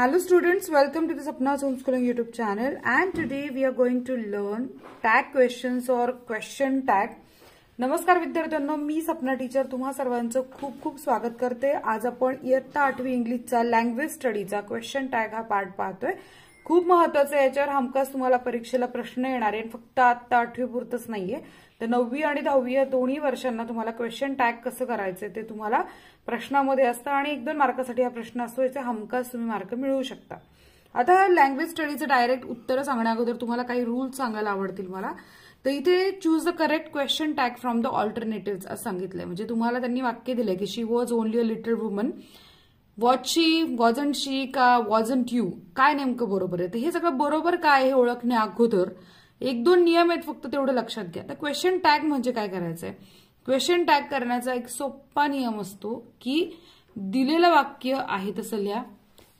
Hello students, welcome to the Sapna's Homeschooling YouTube channel and today we are going to learn tag questions or question tag. नमस्कार विद्यार्थ्यांनो मी Sapna teacher तुम्हा सर्वांचं खूप खूप स्वागत करते आज आपण इयत्ता आठवी इंग्लिशचा लँग्वेज स्टडीचा क्वेश्चन टॅग हा पार्ट पाहतोय खूप महत्वाचं आहे याच्यावर हमखास तुम्हाला परीक्षेला प्रश्न येणार आहे फक्त आत्ता आठवी नाहीये तर नववी आणि दहावी या दोन्ही वर्षांना तुम्हाला क्वेश्चन टॅग कसं करायचं ते तुम्हाला प्रश्नामध्ये असतं आणि एक दोन मार्कासाठी हा प्रश्न असतो याचे हमखास तुम्ही मार्क मिळवू शकता आता लँग्वेज स्टडीचं डायरेक्ट उत्तर सांगण्याअगोदर तुम्हाला काही रूल्स सांगायला आवडतील मला तर इथे choose the correct question tag from the alternative असं सांगितलंय म्हणजे तुम्हाला त्यांनी वाक्य दिलंय की she was only a little woman was she wasn't she का वॉजंट यू काय नेमकं बरोबर आहे तर हे सगळं बरोबर काय हे ओळखण्या अगोदर एक दोन नियम आहेत फक्त तेवढं लक्षात घ्या तर क्वेश्चन टॅग म्हणजे काय करायचंय क्वेश्चन टॅग करण्याचा एक सोपा नियम असतो की दिलेलं वाक्य आहे तसं लिहा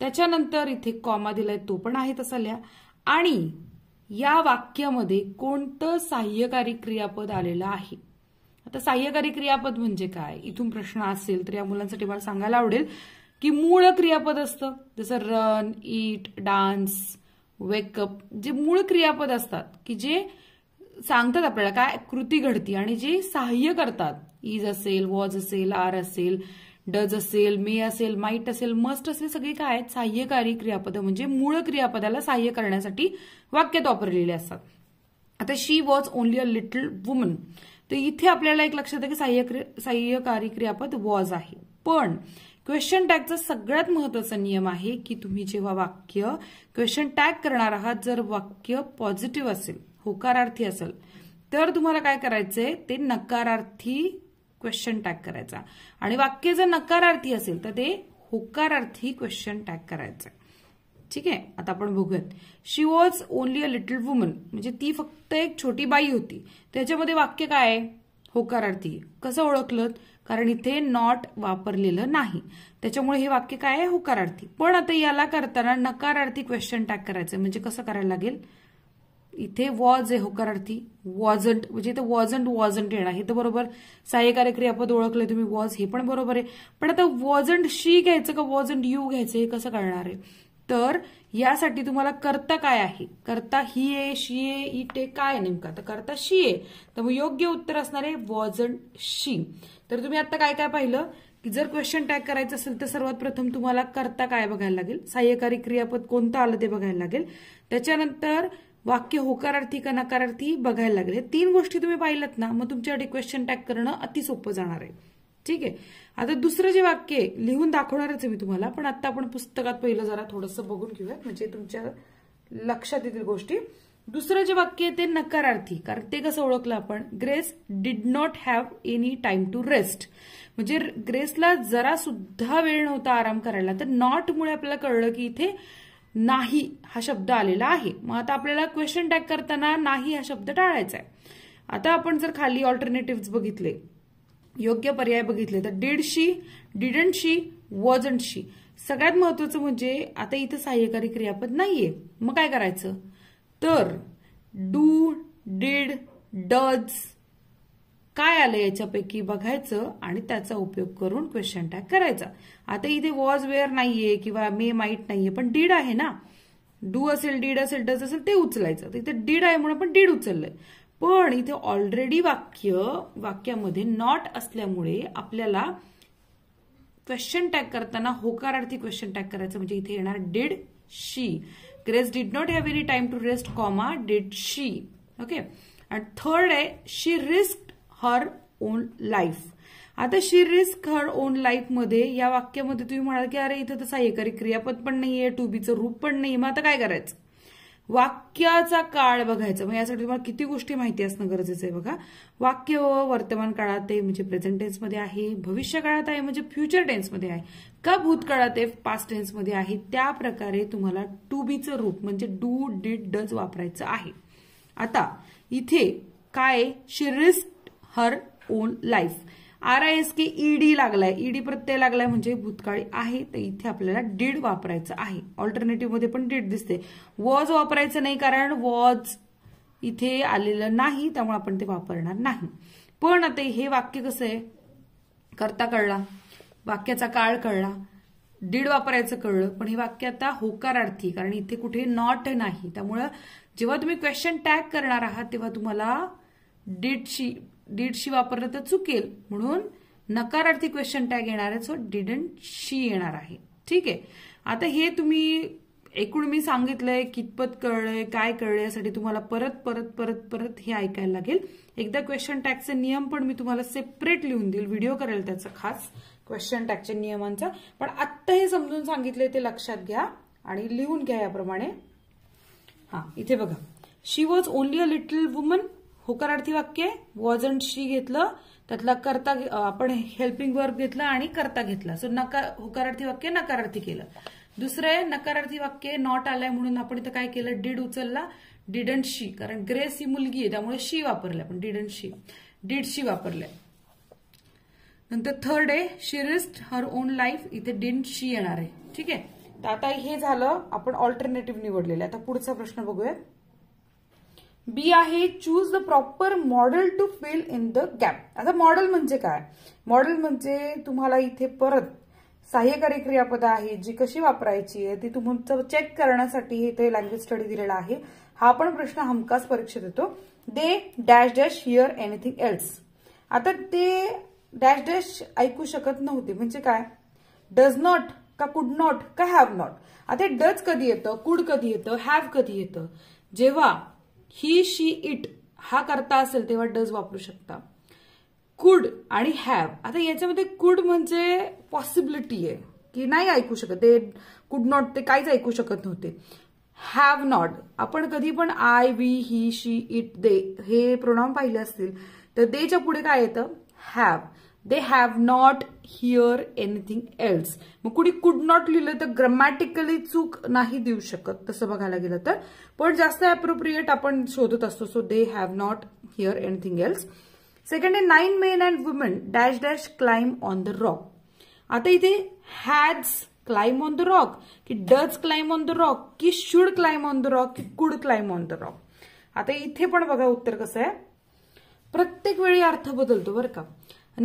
त्याच्यानंतर इथे कॉमा दिलाय तो पण आहे तसा लिहा आणि या वाक्यामध्ये कोणतं सहाय्यकारी क्रियापद आलेलं आहे आता सहाय्यकारी क्रियापद म्हणजे काय इथून प्रश्न असेल तर या मुलांसाठी मला सांगायला आवडेल की मूळ क्रियापद असतं जसं रन ईट डान्स वेकअप जे मूळ क्रियापद असतात की जे सांगतात आपल्याला काय कृती घडती आणि जे सहाय्य करतात इज असेल वॉज असेल आर असेल डज असेल मे असेल माईट असेल मस्ट असेल सगळे काय आहेत सहाय्यकारी क्रियापद म्हणजे मूळ क्रियापदाला सहाय्य करण्यासाठी वाक्यात वापरलेले असतात आता she was only a little woman तर इथे आपल्याला एक लक्षात आहे की सहाय्यकारी क्रियापद वॉज आहे पण क्वेश्चन टॅगचा सगळ्यात महत्वाचा नियम आहे की तुम्ही जेव्हा वाक्य क्वेश्चन टॅग करणार आहात जर वाक्य पॉझिटिव्ह असेल होकारार्थी असेल तर तुम्हाला काय करायचंय ते नकारार्थी क्वेश्चन टॅग करायचा आणि वाक्य जर नकारार्थी असेल तर ते होकारार्थी क्वेश्चन टॅग करायचं ठीक आहे आता आपण बघूयात she was only a little woman म्हणजे ती फक्त एक छोटी बाई होती त्याच्यामध्ये वाक्य काय आहे होकारार्थी कसं ओळखलं कारण इथे नॉट वापरलेलं नाही त्याच्यामुळे हे वाक्य काय आहे होकारार्थी पण आता याला करताना नकारार्थी क्वेश्चन टॅग करायचं म्हणजे कसं करायला लागेल इथे वॉज आहे होकारार्थी वॉजंट म्हणजे इथे वॉजंट वॉजंट येणार हे तर बरोबर सहाय्यकारी क्रियापद ओळखले तुम्ही वॉज हे पण बरोबर आहे पण आता वॉजंट शी घ्यायचं का वॉजंट यू घ्यायचं हे कसं करणार आहे तर यासाठी तुम्हाला करता काय आहे करता ही ए शी ए इट ए काय नेमका तर करता शी ए तर मग योग्य उत्तर असणार आहे वॉजन शी तर तुम्ही आता काय काय पाहिलं की जर क्वेश्चन टॅग करायचं असेल तर सर्वात प्रथम तुम्हाला करता काय बघायला लागेल सहाय्यकारी क्रियापद कोणतं आलं ते बघायला लागेल त्याच्यानंतर वाक्य होकारार्थी का नकारार्थी बघायला लागेल तीन गोष्टी तुम्ही पाहिलं ना मग तुमच्यासाठी क्वेश्चन टॅग करणं अति जाणार आहे ठीक आहे आता दुसरं जे वाक्य आहे लिहून दाखवणारच आहे मी तुम्हाला पण आता आपण पुस्तकात पहिलं जरा थोडस बघून घेऊयात म्हणजे तुमच्या लक्षात येतील गोष्टी दुसरं जे वाक्य आहे ते नकारार्थी कारण ते कसं ओळखलं आपण Grace did not have any time to rest म्हणजे ग्रेसला जरा सुद्धा वेळ नव्हता आराम करायला तर नॉटमुळे आपल्याला कळलं की इथे नाही हा शब्द आलेला आहे मग आता आपल्याला क्वेश्चन टॅग करताना नाही हा शब्द टाळायचा आहे आता आपण जर खाली ऑल्टरनेटिव्ह बघितले योग्य पर्याय बघितले तर शी शी वॉजंट शी सगळ्यात महत्वाचं म्हणजे आता इथं सहाय्यकारी क्रियापद नाहीये मग काय करायचं तर डू डीड डज काय आलं याच्यापैकी बघायचं आणि त्याचा उपयोग करून क्वेश्चन टॅग करायचा आता इथे वॉज वेअर नाहीये किंवा मे माईट नाहीये पण डीड आहे ना डू असेल डीड असेल डज असेल ते उचलायचं तर इथे डीड आहे म्हणून आपण डीड उचललंय पण इथे ऑलरेडी वाक्य वाक्यामध्ये नॉट असल्यामुळे आपल्याला क्वेश्चन टॅग करताना होकारार्थी क्वेश्चन टॅग करायचं म्हणजे इथे येणार did she Grace did not have any time to rest comma did she okay and third आहे she risk her own life आता she risk her own life मध्ये या वाक्यामध्ये तुम्ही म्हणाल की अरे इथं तर सहाय्यकारी क्रियापद पण नाहीये टू बीचं रूप पण नाही मग आता काय करायचं वाक्याचा काळ बघायचा मग यासाठी तुम्हाला किती गोष्टी माहिती असणं गरजेचं आहे बघा वाक्य व हो, वर्तमान काळात आहे म्हणजे प्रेझेंट टेन्समध्ये आहे भविष्य काळात आहे म्हणजे फ्युचर टेन्समध्ये आहे का भूतकाळात आहे पास्ट टेन्समध्ये आहे त्या प्रकारे तुम्हाला टू बीचं रूप म्हणजे डू डीड डज वापरायचं आहे आता इथे काय she risked her own life R I S की ईडी लागलाय ईडी e प्रत्यय लागलाय म्हणजे भूतकाळी आहे तर इथे आपल्याला डीड वापरायचं आहे ऑल्टरनेटिव्ह मध्ये पण डीड दिसते वॉज वापरायचं नाही कारण वॉज इथे आलेलं नाही त्यामुळे आपण ते वापरणार नाही पण आता हे वाक्य कसं आहे करता कळला वाक्याचा काळ कळला डीड वापरायचं कळलं पण हे वाक्य आता होकारार्थी कारण इथे कुठे नॉट नाही त्यामुळं जेव्हा तुम्ही क्वेश्चन टॅग करणार आहात तेव्हा तुम्हाला डीडशी डीडशी वापरलं तर चुकेल म्हणून नकारार्थी क्वेश्चन टॅग येणार आहे सो डिडंट शी येणार आहे ठीक आहे आता हे तुम्ही एकूण मी सांगितलंय कितपत कळलंय काय कळलंय यासाठी तुम्हाला परत परत परत परत हे ऐकायला लागेल एकदा क्वेश्चन टॅगचे नियम पण मी तुम्हाला सेपरेट लिहून देईल व्हिडिओ करेल त्याचा खास क्वेश्चन टॅगच्या नियमांचा पण आत्ता हे समजून सांगितलंय ते लक्षात घ्या आणि लिहून घ्या याप्रमाणे हा इथे बघा she was only a little woman होकारार्थी वाक्य वॉजंट शी घेतलं त्यातला करता आपण हेल्पिंग वर्क घेतलं आणि करता घेतला सो नकार होकारार्थी वाक्य नकारार्थी केलं दुसरं आहे नकारार्थी वाक्य नॉट आलंय म्हणून आपण इथं काय केलं डीड उचलला डिडंट शी कारण ग्रेस ही मुलगी आहे त्यामुळे शी वापरलं आपण डिडंट शी डीड शी वापरलंय नंतर थर्ड आहे she risked her own life इथे डिंट शी येणार आहे ठीक आहे तर आता हे झालं आपण ऑल्टरनेटिव्ह निवडलेलं आहे आता पुढचा प्रश्न बघूया बी आहे choose the proper modal to fill in the gap आता मॉडेल म्हणजे काय मॉडेल म्हणजे तुम्हाला इथे परत सहाय्यकारी क्रियापद आहे जी कशी वापरायची आहे ती तुमचं चेक करण्यासाठी इथे लँग्वेज स्टडी दिलेला आहे हा पण प्रश्न हमखास परीक्षेत येतो they dash dash here anything else आता ते डॅश डॅश ऐकू शकत नव्हते म्हणजे काय डज नॉट का कुड नॉट का हॅव नॉट आता डज कधी येतं कुड कधी येतं हॅव कधी येतं जेव्हा ही शी इट हा करता असेल तेव्हा डज वापरू शकता कुड आणि हॅव आता याच्यामध्ये कुड म्हणजे पॉसिबिलिटी आहे की नाही ऐकू शकत ते कुड नॉट ते काहीच ऐकू शकत नव्हते हॅव नॉट आपण कधी पण I we he she it they हे प्रोनाम पाहिले असतील तर देच्या पुढे काय येतं have they have not here anything else मग कुणी कुड नॉट लिहिलं तर ग्रमॅटिकली चूक नाही देऊ शकत तसं बघायला गेलं तर पण जास्त अप्रोप्रिएट आपण शोधत असतो so they have not here anything else second आहे nine men and women dash dash climb on the rock आता इथे had climb on the rock की does climb on the rock की should climb on the rock की could climb on the rock आता इथे पण बघा उत्तर कसं आहे प्रत्येक वेळी अर्थ बदलतो बरं का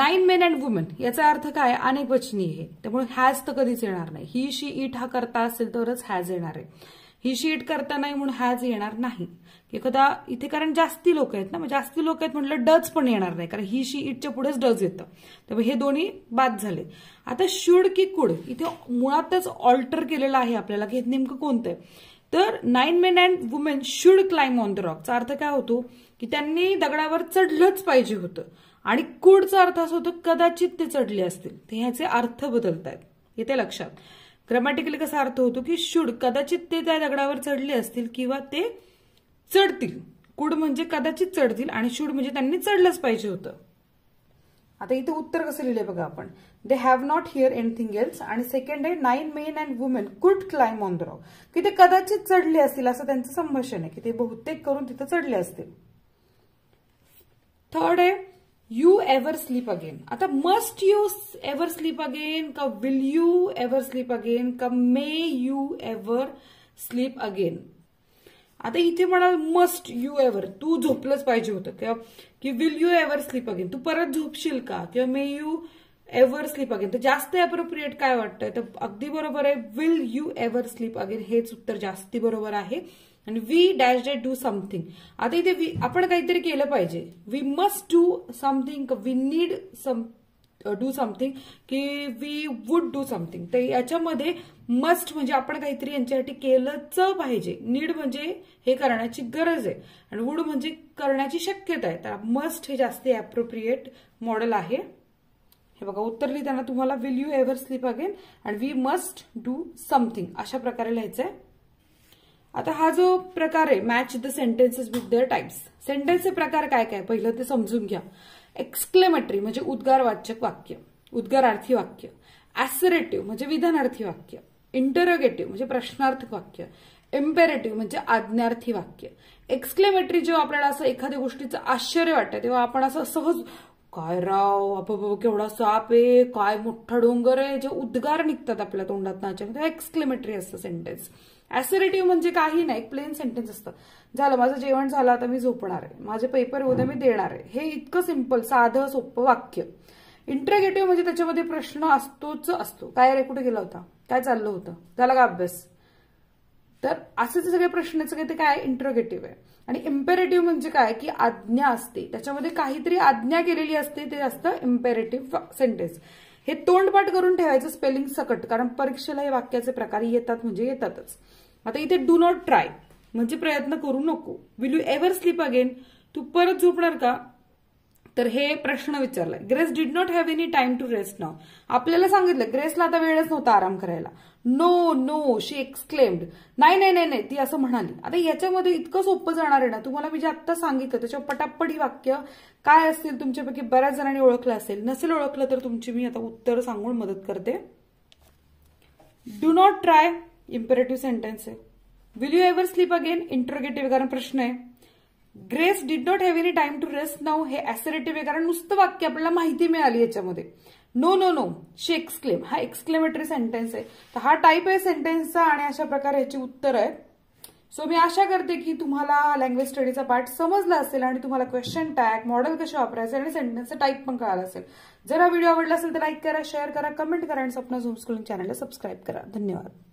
नाईन मेन अँड वुमेन याचा अर्थ काय अनेक वचनी आहे त्यामुळे हॅज तर कधीच येणार नाही ही शी इट हा करता असेल तरच हॅज येणार आहे ही शी इट करता नाही म्हणून हॅज येणार नाही एखादा इथे कारण जास्ती लोक आहेत ना मग जास्ती लोक आहेत म्हटलं डज पण येणार नाही कारण ही शी इटच्या पुढेच डज येतं त्यामुळे हे दोन्ही बाद झाले आता शुड की कुड इथे मुळातच ऑल्टर केलेलं आहे आपल्याला की नेमकं कोणतं आहे तर nine men and women should climb on the रॉकचा अर्थ काय होतो की त्यांनी दगडावर चढलंच पाहिजे होतं आणि कुडचा अर्थ असं होतो कदाचित ते चढले असतील ते ह्याचे अर्थ बदलत आहेत येते लक्षात ग्रॅमॅटिकली कसा अर्थ होतो की शुड कदाचित ते त्या दगडावर चढले असतील किंवा ते चढतील कुड म्हणजे कदाचित चढतील आणि शूड म्हणजे त्यांनी चढलंच पाहिजे होतं आता इथे उत्तर कसं लिहिले बघा आपण they have not here anything else आणि सेकंड आहे nine men and women could climb on the rock की ते कदाचित चढले असतील असं त्यांचं संभाषण आहे की ते बहुतेक करून तिथे चढले असतील थर्ड आहे यू एव्हर स्लीप अगेन आता must you ever sleep again का will you ever sleep again का may you ever sleep again आता इथे म्हणाल मस्ट यू एव्हर तू झोपलंच पाहिजे होतं किंवा की will you ever sleep again तू परत झोपशील का किंवा may you ever sleep again तर जास्त अप्रोप्रिएट काय वाटतंय तर अगदी बरोबर आहे will you ever sleep again हेच उत्तर जास्ती बरोबर आहे आणि we dash that do something आता इथे आपण काहीतरी केलं पाहिजे we must do something we need some do uh, something की वी वुड डू समथिंग तर याच्यामध्ये मस्ट म्हणजे आपण काहीतरी यांच्यासाठी केलंच पाहिजे नीड म्हणजे हे करण्याची गरज आहे आणि वुड म्हणजे करण्याची शक्यता आहे तर मस्ट हे जास्त अप्रोप्रिएट मॉडेल आहे हे बघा उत्तर लिहिताना तुम्हाला will you ever sleep again and we must do something अशा प्रकारे लिहायचंय आता हा जो प्रकार आहे match the sentences with their types सेंटेन्सचे प्रकार काय काय पहिलं ते समजून घ्या एक्सक्लेमेटरी म्हणजे उद्गारवाचक वाक्य उद्गारार्थी वाक्य ऍसरेटिव्ह म्हणजे विधानार्थी वाक्य इंटरोगेटिव्ह म्हणजे प्रश्नार्थक वाक्य इम्पेरेटिव्ह म्हणजे आज्ञार्थी वाक्य एक्सक्लेमेटरी जेव्हा आपल्याला असं एखाद्या गोष्टीचं आश्चर्य वाटतं तेव्हा आपण असं सहज काय राव अप केवढा साप आहे काय मोठा डोंगर आहे जे उद्गार निघतात आपल्या तोंडात नाच्या एक्सक्लेमेटरी असतं सेंटेन्स ऍसरेटिव्ह म्हणजे काही नाही एक प्लेन सेंटेन्स असतं झालं माझं जेवण झालं आता मी झोपणार आहे माझे पेपर उद्या मी देणार आहे हे इतकं सिम्पल साधं सोपं वाक्य इंटरेगेटिव्ह म्हणजे त्याच्यामध्ये प्रश्न असतोच असतो काय रे कुठे गेला होता काय चाललं होतं झाला का अभ्यास तर असे जे सगळे प्रश्न सगळे ते काय इंटरोगेटिव्ह आहे आणि इम्पेरेटिव्ह म्हणजे काय की आज्ञा असते त्याच्यामध्ये काहीतरी आज्ञा केलेली असते ते असतं इम्पेरेटिव्ह सेंटेन्स हे तोंडपाठ करून ठेवायचं स्पेलिंग सकट कारण परीक्षेला हे वाक्याचे प्रकार येतात म्हणजे येतातच आता इथे डू नॉट ट्राय म्हणजे प्रयत्न करू नको will you ever sleep again तू परत झोपणार का तर हे प्रश्न विचारलाय Grace did not have any time to rest नाव आपल्याला सांगितलं ग्रेसला आता वेळच नव्हता आराम करायला नो नो शी एक्सक्लेम्ड नाही नाही नाही ती असं म्हणाली आता याच्यामध्ये इतकं सोपं जाणार आहे ना तुम्हाला मी जे आत्ता सांगितलं त्याच्यावर पटापट ही वाक्य काय असतील तुमच्यापैकी बऱ्याच जणांनी ओळखलं असेल नसेल ओळखलं तर तुमची मी आता उत्तर सांगून मदत करते do not try imperative sentence आहे will you ever sleep again interrogative कारण प्रश्न आहे Grace did not have any time to rest now हे ऍसरेटिव्ह आहे कारण नुसतं वाक्य आपल्याला माहिती मिळाली याच्यामध्ये no no no she exclaim हा एक्सक्लेमेटरी सेंटेन्स आहे तर हा टाईप आहे सेंटेन्सचा आणि अशा प्रकारे ह्याची उत्तर आहे सो मी आशा करते की तुम्हाला लँग्वेज स्टडीचा पार्ट समजला असेल आणि तुम्हाला क्वेश्चन टॅग मॉडेल कसे वापरायचे आणि सेंटेन्सचा टाईप पण कळाला असेल जर हा व्हिडिओ आवडला असेल तर लाईक करा शेअर करा कमेंट करा आणि स्वप्न झूम स्कूल चॅनलला सबस्क्राईब करा धन्यवाद